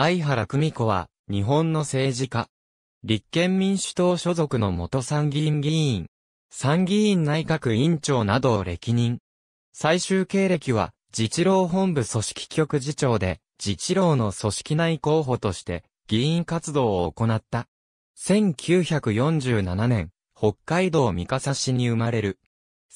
相原久美子は、日本の政治家。立憲民主党所属の元参議院議員。参議院内閣委員長などを歴任。最終経歴は、自治労本部組織局次長で、自治労の組織内候補として、議員活動を行った。1947年、北海道三笠市に生まれる。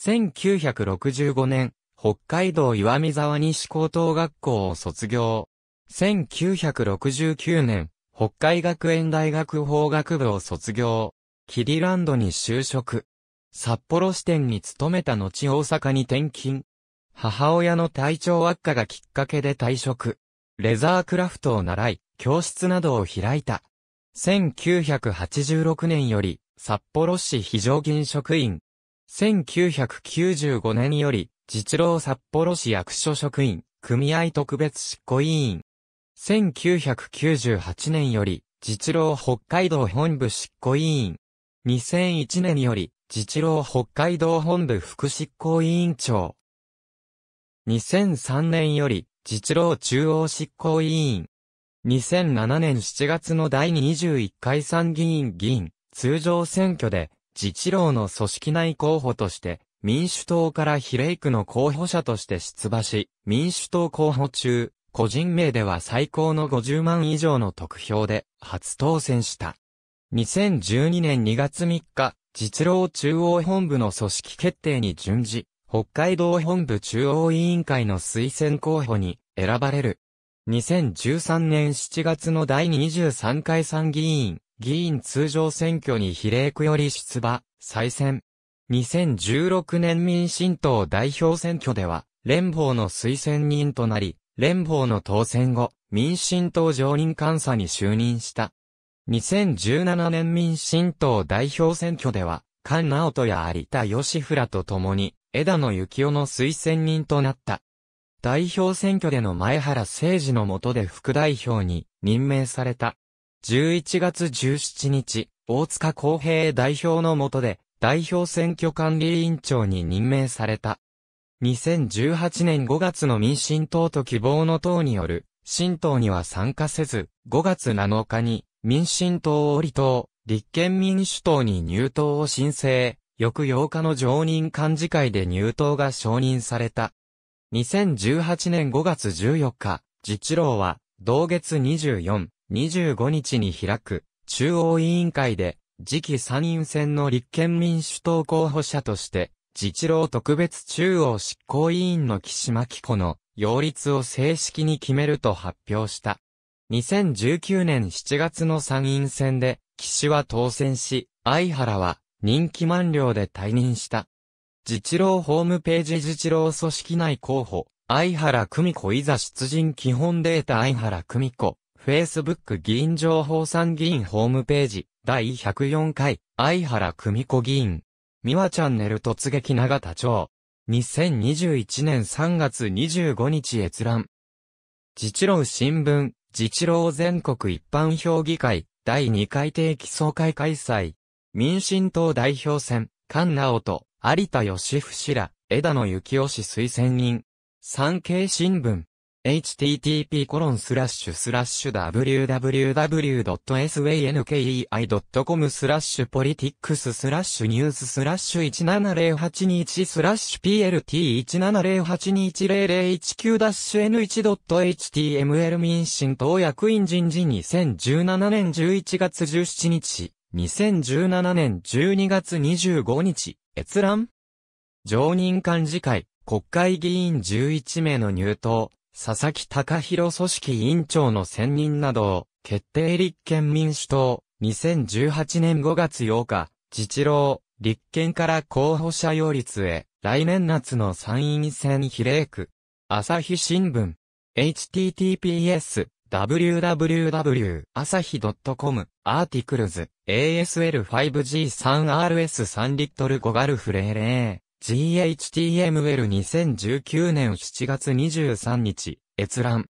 1965年、北海道岩見沢西高等学校を卒業。1969年、北海学園大学法学部を卒業。キリランドに就職。札幌支店に勤めた後大阪に転勤。母親の体調悪化がきっかけで退職。レザークラフトを習い、教室などを開いた。1986年より、札幌市非常勤職員。1995年より、自治労札幌市役所職員、組合特別執行委員。1998年より、実郎北海道本部執行委員。2001年より、実郎北海道本部副執行委員長。2003年より、実郎中央執行委員。2007年7月の第21回参議院議員、通常選挙で、自治郎の組織内候補として、民主党から比例区の候補者として出馬し、民主党候補中、個人名では最高の50万以上の得票で初当選した。2012年2月3日、実労中央本部の組織決定に準じ、北海道本部中央委員会の推薦候補に選ばれる。2013年7月の第23回参議院、議員通常選挙に比例区より出馬、再選。2016年民進党代表選挙では、連邦の推薦人となり、連邦の当選後、民進党常任監査に就任した。2017年民進党代表選挙では、菅直人や有田義らと共に、枝野幸男の推薦人となった。代表選挙での前原誠治の下で副代表に任命された。11月17日、大塚公平代表の下で、代表選挙管理委員長に任命された。2018年5月の民進党と希望の党による、新党には参加せず、5月7日に、民進党を離党、立憲民主党に入党を申請、翌8日の常任幹事会で入党が承認された。2018年5月14日、自治郎は、同月24、25日に開く、中央委員会で、次期参院選の立憲民主党候補者として、自治郎特別中央執行委員の岸巻子の擁立を正式に決めると発表した。2019年7月の参院選で、岸は当選し、相原は任期満了で退任した。自治郎ホームページ自治郎組織内候補、相原久美子いざ出陣基本データ相原久美子、Facebook 議員情報参議院ホームページ、第104回、相原久美子議員。ミワチャンネル突撃長田町。2021年3月25日閲覧。自治労新聞、自治労全国一般評議会、第2回定期総会開催。民進党代表選、菅直人、有田義伏ら、枝野幸男氏推薦人。産経新聞、http://www.sankei.com スラッシュポリティックススラッシュニューススラッシュ17081スラッシュ PLT170821001-n1.html 民進党役員人事2017年11月17日、2017年12月25日、閲覧常任幹事会、国会議員11名の入党。佐々木隆弘組織委員長の選任などを決定立憲民主党、2018年5月8日、自治労、立憲から候補者擁立へ、来年夏の参院選比例区。朝日新聞。https, www, 朝日 .com, アーティクルズ、asl5g3rs3 リットル5ガルフレーレー。GHTML2019 年7月23日、閲覧。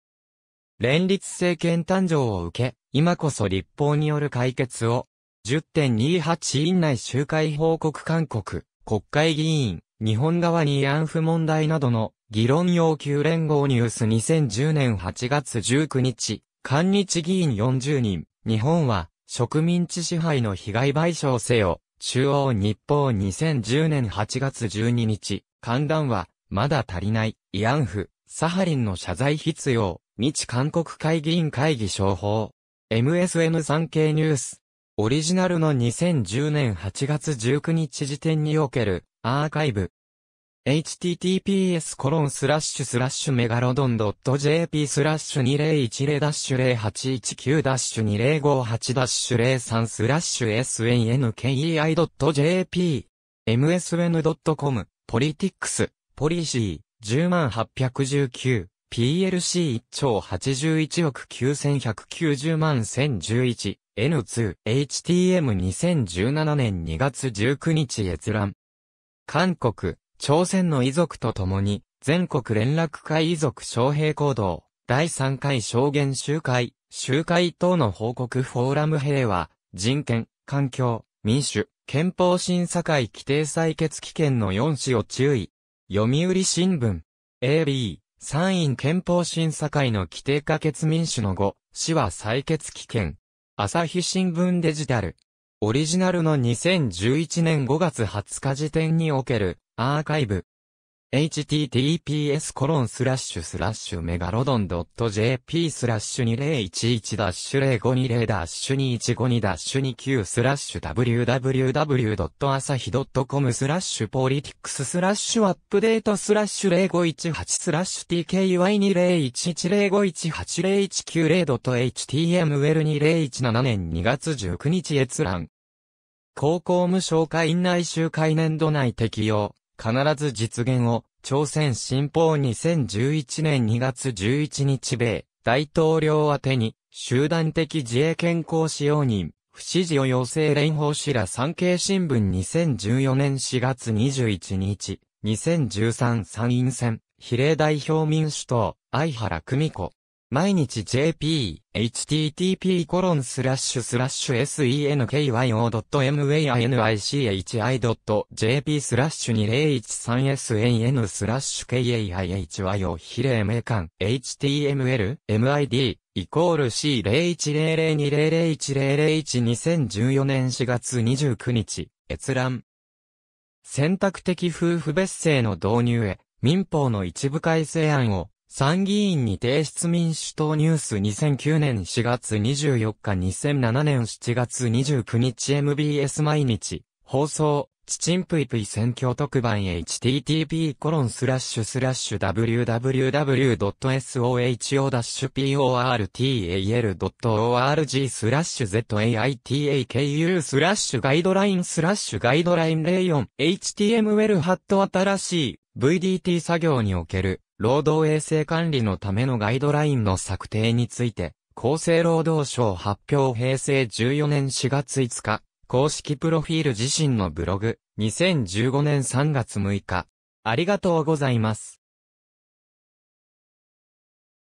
連立政権誕生を受け、今こそ立法による解決を、10.28院内集会報告勧告、国会議員、日本側に慰安婦問題などの議論要求連合ニュース2010年8月19日、韓日議員40人、日本は植民地支配の被害賠償せよ、中央日報2010年8月12日、寒暖は、まだ足りない、慰安婦、サハリンの謝罪必要、日韓国会議員会議商法。MSN3 経ニュース。オリジナルの2010年8月19日時点における、アーカイブ。https コロンスラッシュスラッシュメガロドン .jp スラッシュ2010-0819-2058-03スラッシュ s n k e i j p msn.com ポリティックスポリシー 10819PLC1 兆81億9190万1011 N2 HTM2017 年2月19日閲覧韓国朝鮮の遺族と共に、全国連絡会遺族招聘行動、第3回証言集会、集会等の報告フォーラム平和、人権、環境、民主、憲法審査会規定採決期限の4市を注意。読売新聞、AB、参院憲法審査会の規定可決民主の5、市は採決期限。朝日新聞デジタル。オリジナルの2011年5月20日時点におけるアーカイブ https コロンスラッシュスラッシュメガロドン .jp スラッシュ2011ダッシュ050ダッシュ2152ダッシュ29スラッシュ www.asahi.com スラッシュポリティックススラッシュアップデートスラッシュ0518スラッシュ tky201105180890.html2017 年2月19日閲覧。高校無償化院内集会年度内適用。必ず実現を、朝鮮新報2011年2月11日米、大統領宛てに、集団的自衛健康使用人、不支持を要請連邦氏ら産経新聞2014年4月21日、2013参院選、比例代表民主党、相原久美子。毎日 JP、http コロンスラッシュスラッシュ senKYO.mainichi.jp スラッシュ 2013san スラッシュ kaihyyo 比例名間 html, mid, イコール C01002001012014 年4月29日、閲覧。選択的夫婦別姓の導入へ、民法の一部改正案を、参議院に提出民主党ニュース2009年4月24日2007年7月29日 MBS 毎日放送チチンプイプイ選挙特番 http コロンスラッシュスラッシュ www.soho-portal.org スラッシュ zaitku a スラッシュガイドラインスラッシュガイドライン04 html ハット新しい VDT 作業における労働衛生管理のためのガイドラインの策定について、厚生労働省発表平成14年4月5日、公式プロフィール自身のブログ、2015年3月6日。ありがとうございます。